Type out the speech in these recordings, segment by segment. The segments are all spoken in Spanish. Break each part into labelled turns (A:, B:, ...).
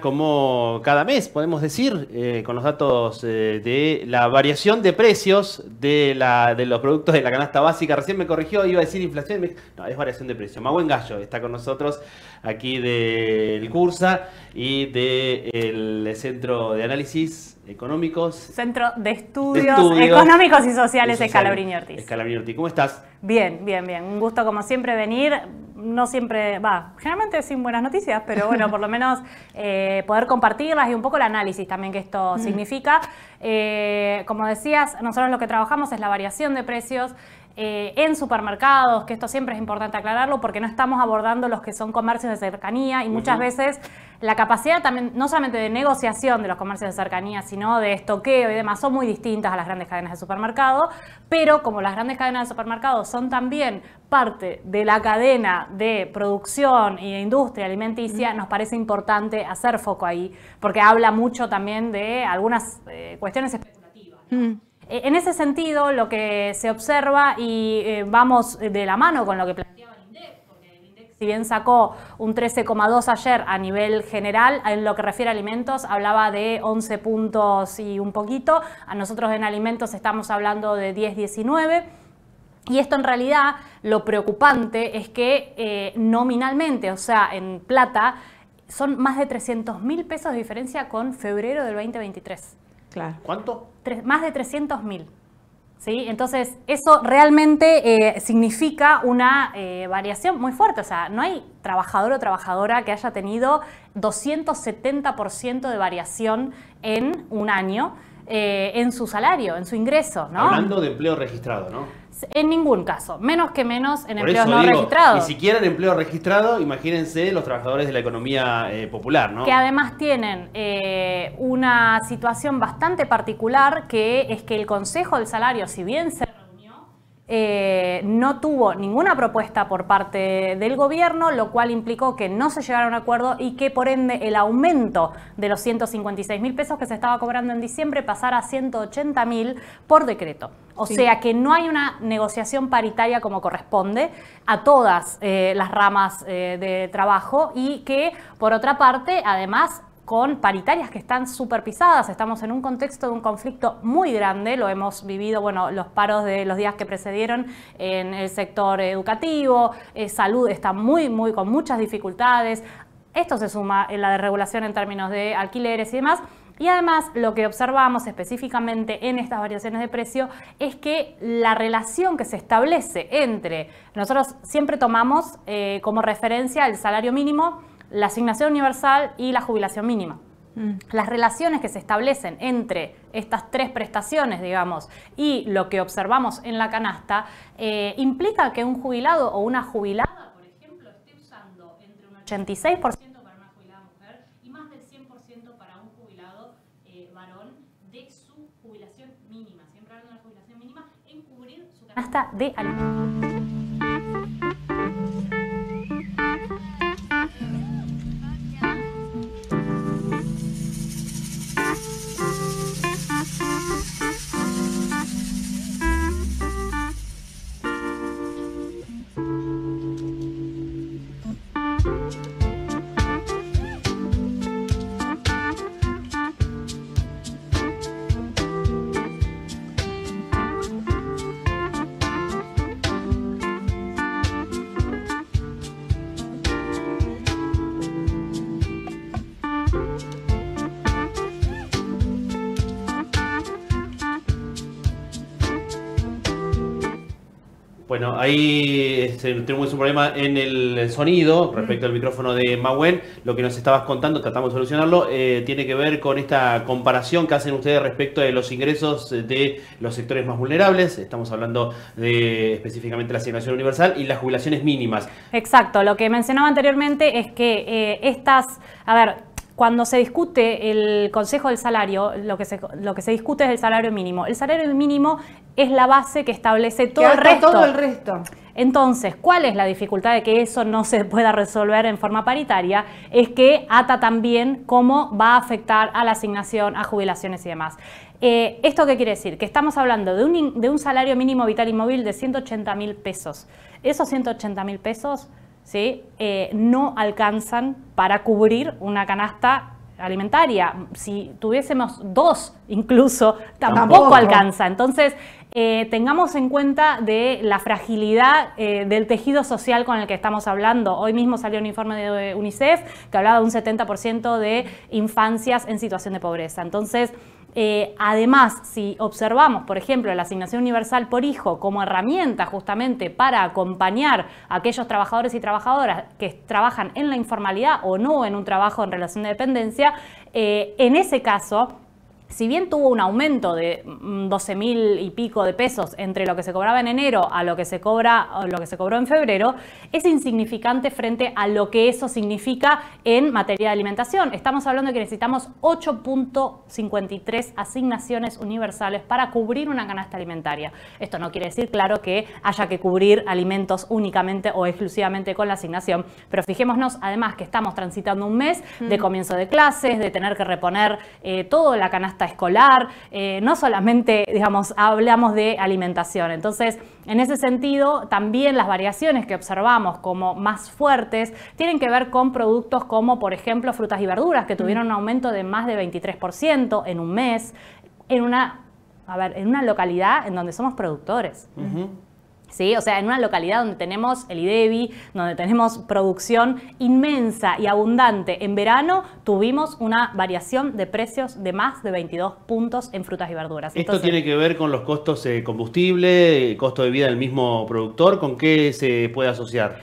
A: como cada mes, podemos decir, eh, con los datos eh, de la variación de precios de, la, de los productos de la canasta básica. Recién me corrigió, iba a decir inflación. No, es variación de precios. Maguen Gallo está con nosotros aquí del Cursa y del eh, Centro de Análisis Económicos. Centro de
B: Estudios, Económicos y Sociales de Escalabrini Ortiz. ¿cómo estás? Bien, bien, bien. Un gusto como siempre venir no siempre, va, generalmente sin buenas noticias, pero bueno, por lo menos eh, poder compartirlas y un poco el análisis también que esto mm. significa. Eh, como decías, nosotros lo que trabajamos es la variación de precios. Eh, en supermercados, que esto siempre es importante aclararlo porque no estamos abordando los que son comercios de cercanía y muchas veces la capacidad también, no solamente de negociación de los comercios de cercanía, sino de estoqueo y demás, son muy distintas a las grandes cadenas de supermercado, pero como las grandes cadenas de supermercado son también parte de la cadena de producción y de industria alimenticia, nos parece importante hacer foco ahí, porque habla mucho también de algunas eh, cuestiones especulativas. E, en ese sentido, lo que se observa y eh, vamos de la mano con lo que planteamos si bien sacó un 13,2 ayer a nivel general, en lo que refiere a alimentos hablaba de 11 puntos y un poquito, a nosotros en alimentos estamos hablando de 10, 19. Y esto en realidad lo preocupante es que eh, nominalmente, o sea, en plata, son más de 300 mil pesos de diferencia con febrero del 2023.
C: Claro. ¿Cuánto?
B: más de 300 mil. ¿Sí? Entonces, eso realmente eh, significa una eh, variación muy fuerte. O sea, no hay trabajador o trabajadora que haya tenido 270% de variación en un año eh, en su salario, en su ingreso. Hablando de
A: empleo registrado, ¿no?
B: En ningún caso, menos que menos en empleos no registrados. Ni
A: siquiera en empleo registrado, imagínense los trabajadores de la economía eh, popular, ¿no? Que
B: además tienen eh, una situación bastante particular que es que el Consejo del Salario, si bien se eh, no tuvo ninguna propuesta por parte del gobierno, lo cual implicó que no se llegara a un acuerdo y que por ende el aumento de los 156 mil pesos que se estaba cobrando en diciembre pasara a 180 mil por decreto. O sea que no hay una negociación paritaria como corresponde a todas eh, las ramas eh, de trabajo y que, por otra parte, además, con paritarias que están súper pisadas. Estamos en un contexto de un conflicto muy grande, lo hemos vivido, bueno, los paros de los días que precedieron en el sector educativo, eh, salud está muy, muy con muchas dificultades. Esto se suma en la desregulación en términos de alquileres y demás. Y además lo que observamos específicamente en estas variaciones de precio es que la relación que se establece entre, nosotros siempre tomamos eh, como referencia el salario mínimo, la asignación universal y la jubilación mínima. Mm. Las relaciones que se establecen entre estas tres prestaciones, digamos, y lo que observamos en la canasta, eh, implica que un jubilado o una jubilada, por ejemplo, esté
A: usando entre un 86%
B: para una jubilada mujer y más del 100% para un jubilado eh, varón de su jubilación mínima, siempre hablando de la jubilación
A: mínima, en cubrir su canasta
B: de alimentos.
A: Bueno, ahí este, tenemos un problema en el sonido respecto al micrófono de Mawen. Lo que nos estabas contando, tratamos de solucionarlo, eh, tiene que ver con esta comparación que hacen ustedes respecto de los ingresos de los sectores más vulnerables. Estamos hablando de específicamente la asignación universal y las jubilaciones mínimas.
B: Exacto, lo que mencionaba anteriormente es que eh, estas, a ver, cuando se discute el Consejo del Salario, lo que se, lo que se discute es el salario mínimo. El salario mínimo es la base que establece todo el resto. el resto. Entonces, ¿cuál es la dificultad de que eso no se pueda resolver en forma paritaria? Es que ata también cómo va a afectar a la asignación, a jubilaciones y demás. Eh, ¿Esto qué quiere decir? Que estamos hablando de un, de un salario mínimo vital inmóvil de 180 mil pesos. Esos 180 mil pesos ¿sí? Eh, no alcanzan para cubrir una canasta alimentaria. Si tuviésemos dos incluso, tampoco, alcanza. Entonces, eh, tengamos en cuenta de la fragilidad eh, del tejido social con el que estamos hablando. Hoy mismo salió un informe de UNICEF que hablaba de un 70% de infancias en situación de pobreza. Entonces, eh, además, si observamos, por ejemplo, la asignación universal por hijo como herramienta justamente para acompañar a aquellos trabajadores y trabajadoras que trabajan en la informalidad o no en un trabajo en relación de dependencia, eh, en ese caso si bien tuvo un aumento de 12 mm, mil y pico de pesos entre lo que se cobraba en enero a lo que se cobra lo que se cobró en febrero, es insignificante frente a lo que eso significa en materia de alimentación. Estamos hablando de que necesitamos 8.53 asignaciones universales para cubrir una canasta alimentaria. Esto no quiere decir, claro, que haya que cubrir alimentos únicamente o exclusivamente con la asignación, pero fijémonos además que estamos transitando un mes de mm. comienzo de clases, de tener que reponer eh, toda la canasta escolar, eh, no solamente, digamos, hablamos de alimentación. Entonces, en ese sentido, también las variaciones que observamos como más fuertes tienen que ver con productos como, por ejemplo, frutas y verduras, que tuvieron un aumento de más de 23% en un mes, en una, ver, en una localidad en donde somos productores. ¿Sí? O sea, en una localidad donde tenemos el IDEBI, e donde tenemos producción inmensa y abundante. En verano tuvimos una variación de precios de más de 22 puntos en frutas y verduras. ¿Esto tiene
A: que ver con los costos de eh, combustible, costo de vida del mismo productor? ¿Con qué se puede asociar,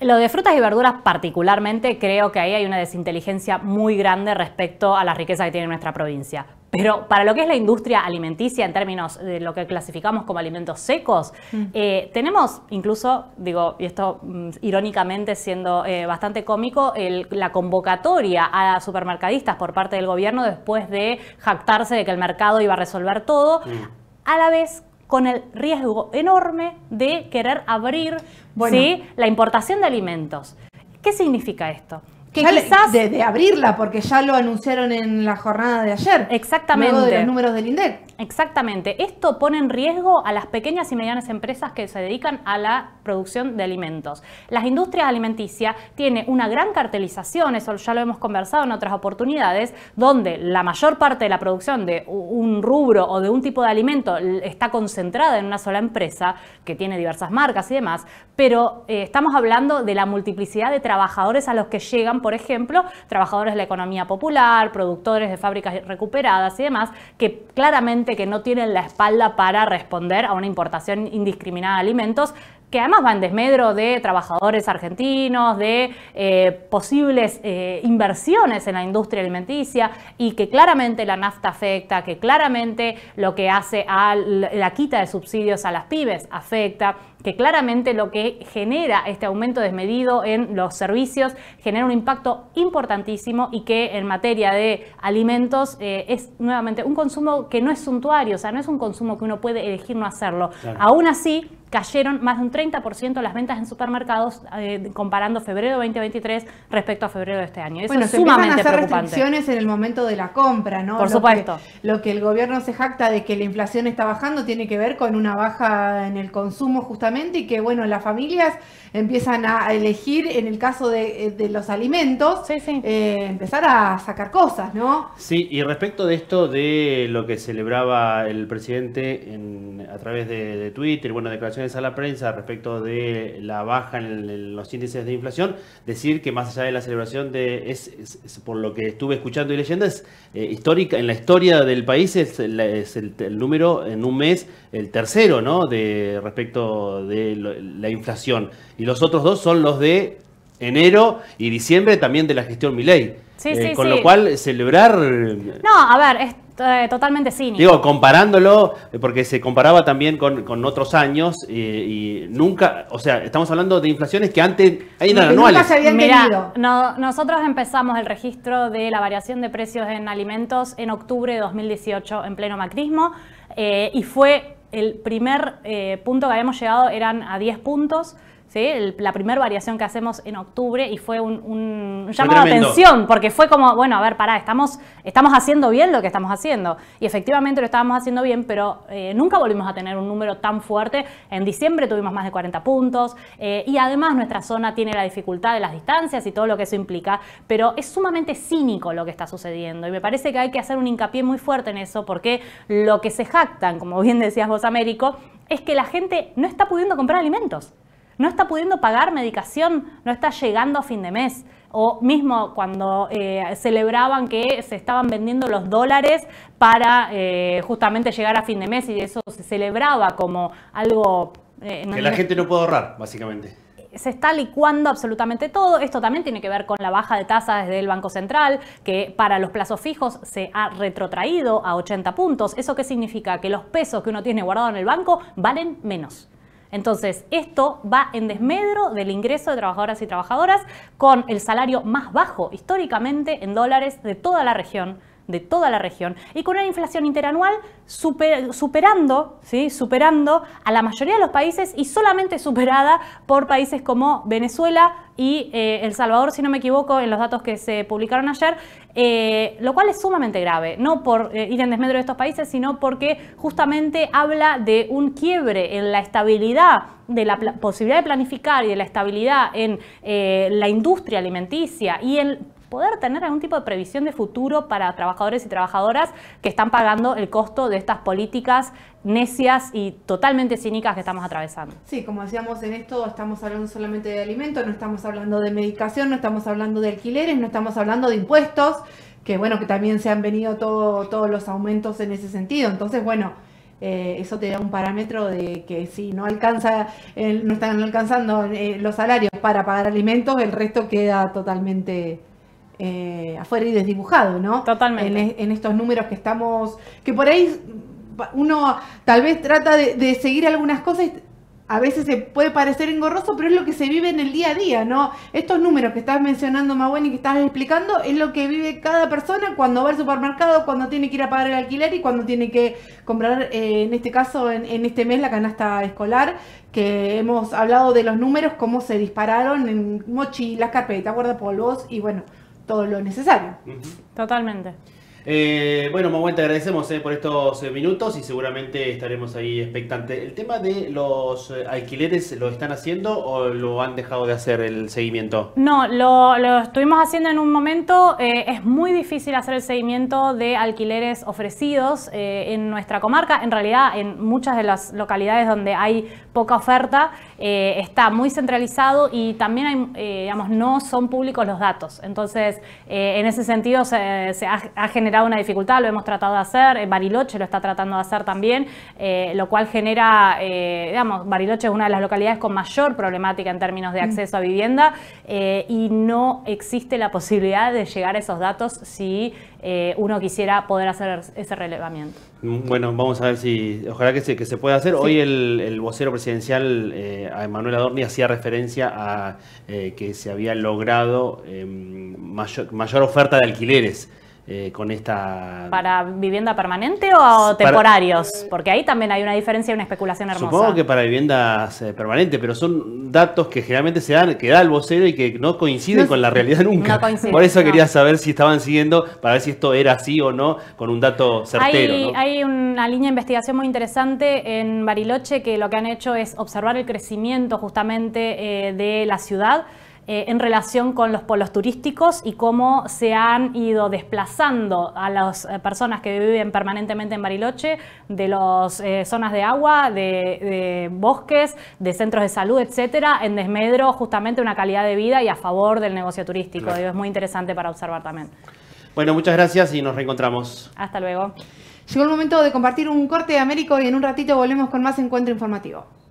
B: Lo de frutas y verduras particularmente creo que ahí hay una desinteligencia muy grande respecto a la riqueza que tiene nuestra provincia. Pero para lo que es la industria alimenticia en términos de lo que clasificamos como alimentos secos, mm. eh, tenemos incluso, digo, y esto mm, irónicamente siendo eh, bastante cómico, la convocatoria a supermercadistas por parte del gobierno después de jactarse de que el mercado iba a resolver todo, mm. a la vez con el riesgo enorme de querer abrir la importación de alimentos. ¿Qué significa esto?
C: De, abrirla, porque ya lo anunciaron en la jornada de ayer. Exactamente. Luego de los números del INDEC.
B: Exactamente. Esto pone en riesgo a las pequeñas y medianas empresas que se dedican a la producción de alimentos. Las industrias alimenticias tienen una gran cartelización, eso ya lo hemos conversado en otras oportunidades, donde la mayor parte de la producción de un rubro o de un tipo de alimento está concentrada en una sola empresa que tiene diversas marcas y demás, pero eh, estamos hablando de la multiplicidad de trabajadores a los que llegan, por ejemplo, trabajadores de la economía popular, productores de fábricas recuperadas y demás, que claramente que no tienen la espalda para responder a una importación indiscriminada de alimentos, que además va en desmedro de trabajadores argentinos, de eh, posibles eh, inversiones en la industria alimenticia y que claramente la nafta afecta, que claramente lo que hace a la quita de subsidios a las pibes afecta, que claramente lo que genera este aumento desmedido en los servicios genera un impacto importantísimo y que en materia de alimentos eh, es nuevamente un consumo que no es suntuario, o sea, no es un consumo que uno puede elegir no hacerlo. Aún así, cayeron más de un 30% las ventas en supermercados eh, comparando febrero 2023 respecto a febrero de este año. Eso bueno, es sumamente restricciones
C: en el momento de la compra, ¿no? Por supuesto. lo que el gobierno se jacta de que la inflación está bajando tiene que ver con una baja en el consumo justamente y que, bueno, las familias empiezan a elegir, en el caso de, eh, los alimentos, eh, empezar a sacar cosas, ¿no?
A: Sí, y respecto de esto de lo que celebraba el presidente a través de, de Twitter, bueno, declaraciones a la prensa respecto de la baja en, los índices de inflación, decir que más allá de la celebración de, es, por lo que estuve escuchando y leyendo, es eh, histórica, en la historia del país es, el, número en un mes, el tercero, ¿no? De, respecto de la inflación. Y los otros dos son los de enero y diciembre también de la gestión Milei.
B: Eh, con lo cual
A: celebrar... No,
B: a ver, es eh, totalmente sí. Digo,
A: comparándolo, eh, porque se comparaba también con, otros años eh, y, nunca, o sea, estamos hablando de inflaciones que antes eran anuales. Nunca
B: se nosotros empezamos el registro de la variación de precios en alimentos en octubre de 2018 en pleno macrismo y fue el primer punto que habíamos llegado, eran a 10 puntos la primera variación que hacemos en octubre y fue un, llamado de atención, porque fue como, bueno, a ver, pará, estamos, estamos haciendo bien lo que estamos haciendo. Y efectivamente lo estábamos haciendo bien, pero eh, nunca volvimos a tener un número tan fuerte. En diciembre tuvimos más de 40 puntos eh, y además nuestra zona tiene la dificultad de las distancias y todo lo que eso implica, pero es sumamente cínico lo que está sucediendo y me parece que hay que hacer un hincapié muy fuerte en eso porque lo que se jactan, como bien decías vos, Américo, es que la gente no está pudiendo comprar alimentos no está pudiendo pagar medicación, no está llegando a fin de mes. O mismo cuando eh, celebraban que se estaban vendiendo los dólares para eh, justamente llegar a fin de mes y eso se celebraba como algo... Eh, que la gente no
A: puede ahorrar, básicamente
B: se está licuando absolutamente todo. Esto también tiene que ver con la baja de tasas desde el Banco Central, que para los plazos fijos se ha retrotraído a 80 puntos. ¿Eso qué significa? Que los pesos que uno tiene guardado en el banco valen menos. Entonces, esto va en desmedro del ingreso de trabajadoras y trabajadoras con el salario más bajo históricamente en dólares de toda la región de toda la región y con una inflación interanual superando, ¿sí? superando a la mayoría de los países y solamente superada por países como Venezuela y eh, El Salvador, si no me equivoco, en los datos que se publicaron ayer, eh, lo cual es sumamente grave, no por eh, ir en desmedro de estos países, sino porque justamente habla de un quiebre en la estabilidad de la posibilidad de planificar y de la estabilidad en la industria alimenticia y en poder tener algún tipo de previsión de futuro para trabajadores y trabajadoras que están pagando el costo de estas políticas necias y totalmente cínicas que estamos atravesando.
C: Sí, como decíamos en esto, estamos hablando solamente de alimentos, no estamos hablando de medicación, no estamos hablando de alquileres, no estamos hablando de impuestos, que bueno, que también se han venido todos los aumentos en ese sentido. Entonces, bueno, eh, eso te da un parámetro de que si no alcanza, no están alcanzando eh, los salarios para pagar alimentos, el resto queda totalmente eh, afuera y desdibujado, ¿no? Totalmente. En, estos números que estamos, que por ahí uno tal vez trata de, seguir algunas cosas a veces se puede parecer engorroso, pero es lo que se vive en el día a día, ¿no? Estos números que estás mencionando, Mawen, y que estás explicando, es lo que vive cada persona cuando va al supermercado, cuando tiene que ir a pagar el alquiler y cuando tiene que comprar, eh, en este caso, en, este mes, la canasta escolar, que hemos hablado de los números, cómo se dispararon en mochi mochilas, carpetas, guardapolvos y bueno, todo lo necesario. Totalmente.
A: Eh, bueno, Maguen, te agradecemos eh, por estos eh, minutos y seguramente estaremos ahí expectantes. ¿El tema de los alquileres lo están haciendo o lo han dejado de hacer el seguimiento?
B: No, lo, estuvimos haciendo en un momento. es muy difícil hacer el seguimiento de alquileres ofrecidos en nuestra comarca. En realidad, en muchas de las localidades donde hay poca oferta, está muy centralizado y también hay, digamos, no son públicos los datos. Entonces, en ese sentido, se, ha generado una dificultad, lo hemos tratado de hacer, eh, Bariloche lo está tratando de hacer también, eh, lo cual genera, eh, digamos, Bariloche es una de las localidades con mayor problemática en términos de mm. acceso a vivienda y no existe la posibilidad de llegar a esos datos si uno quisiera poder hacer ese relevamiento.
A: Bueno, vamos a ver si, ojalá que se, que pueda hacer. Hoy el, vocero presidencial, Emanuel Adorni, hacía referencia a que se había logrado em, mayor oferta de alquileres. Eh, con esta...
B: ¿Para vivienda permanente o temporarios? Porque ahí también hay una diferencia y una especulación hermosa. Supongo que
A: para viviendas eh, permanentes, pero son datos que generalmente se dan, que da el vocero y que no coinciden con la realidad nunca.
B: Por eso quería
A: saber si estaban siguiendo, para ver si esto era así o no, con un dato certero.
B: Hay, una línea de investigación muy interesante en Bariloche que lo que han hecho es observar el crecimiento justamente eh, de la ciudad. Eh, en relación con los polos turísticos y cómo se han ido desplazando a las eh, personas que viven permanentemente en Bariloche de las eh, zonas de agua, de, bosques, de centros de salud, etcétera, en desmedro justamente una calidad de vida y a favor del negocio turístico. es muy interesante para observar también.
A: Bueno, muchas gracias y nos reencontramos.
C: Hasta luego. Llegó el momento de compartir un corte de Américo y en un ratito volvemos con más encuentro informativo.